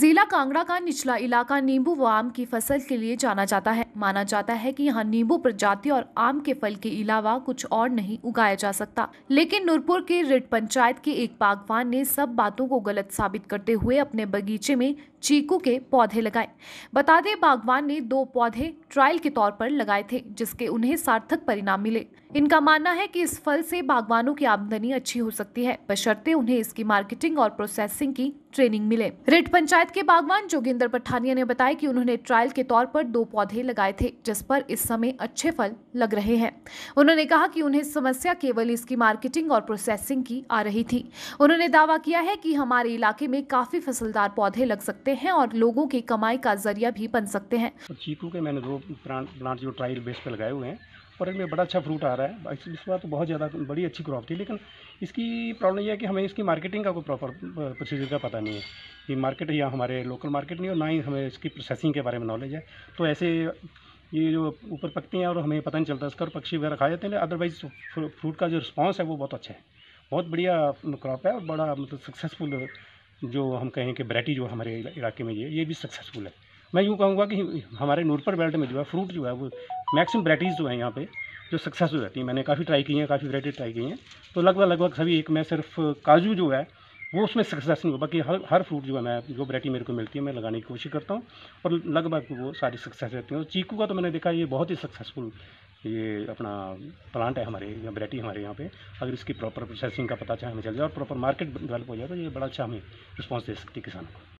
जिला कांगड़ा का निचला इलाका नींबू व आम की फसल के लिए जाना जाता है माना जाता है कि यहाँ नींबू प्रजाति और आम के फल के अलावा कुछ और नहीं उगाया जा सकता लेकिन नूरपुर के रिट पंचायत के एक बागवान ने सब बातों को गलत साबित करते हुए अपने बगीचे में चीकू के पौधे लगाए बता दें बागवान ने दो पौधे ट्रायल के तौर पर लगाए थे जिसके उन्हें सार्थक परिणाम मिले इनका मानना है कि इस फल से बागवानों की आमदनी अच्छी हो सकती है बशर्ते उन्हें इसकी मार्केटिंग और प्रोसेसिंग की ट्रेनिंग मिले रिट पंचायत के बागवान जोगिंदर पठानिया ने बताया कि उन्होंने ट्रायल के तौर पर दो पौधे लगाए लगाए थे जिस पर इस समय अच्छे फल लग रहे हैं उन्होंने कहा कि उन्हें समस्या केवल इसकी मार्केटिंग और प्रोसेसिंग की आ रही थी उन्होंने दावा किया है कि हमारे इलाके में काफ़ी फसलदार पौधे लग सकते हैं और लोगों की कमाई का जरिया भी बन सकते हैं तो चीकू के मैंने दो प्लांट जो ट्रायल बेस पर लगाए हुए हैं और इसमें बड़ा अच्छा फ्रूट आ रहा है इस बार तो बहुत ज़्यादा बड़ी अच्छी क्रॉप थी लेकिन इसकी प्रॉब्लम यह है कि हमें इसकी मार्केटिंग का कोई प्रॉपर प्रोसीजर का पता नहीं है ये मार्केट या हमारे लोकल मार्केट नहीं और ना ही हमें इसकी प्रोसेसिंग के बारे में नॉलेज है तो ऐसे ये जो ऊपर पकती हैं और हमें पता नहीं चलता इसका और पक्षी वगैरह खा जाते हैं अदरवाइज़ फ्रूट का जो रिस्पॉन्स है वो बहुत अच्छा है बहुत बढ़िया क्रॉप है और बड़ा मतलब सक्सेसफुल जो हम कहें कि वरायटी जो हमारे इलाके में ये ये भी सक्सेसफुल है मैं यूँ कहूँगा कि हमारे नूरपर बेल्ट में जो है फ्रूट जो है वो मैक्सिमम वराइटीज़ जो है यहाँ पे जो सक्सेस हो जाती है मैंने काफ़ी ट्राई की हैं काफ़ी वराइटी ट्राई की हैं तो लगभग लगभग सभी एक मैं सिर्फ काजू जो है वो उसमें सक्सेस नहीं हो बाकी हर हर फ्रूट जो है मैं जो वरायटी मेरे को मिलती है मैं लगाने की कोशिश करता हूँ और लगभग वो सारी सक्सेस रहती हैं और चीकू का तो मैंने देखा ये बहुत ही सक्सेसफुल ये अपना प्लांट है हमारे यहाँ वरायटी हमारे यहाँ पे अगर इसकी प्रॉपर प्रोसेसिंग का पता चाहे हमें चल जाए और प्रॉपर मार्केट डेवलप हो जाए तो ये बड़ा अच्छा हमें रिस्पॉन्स दे सकती है किसानों को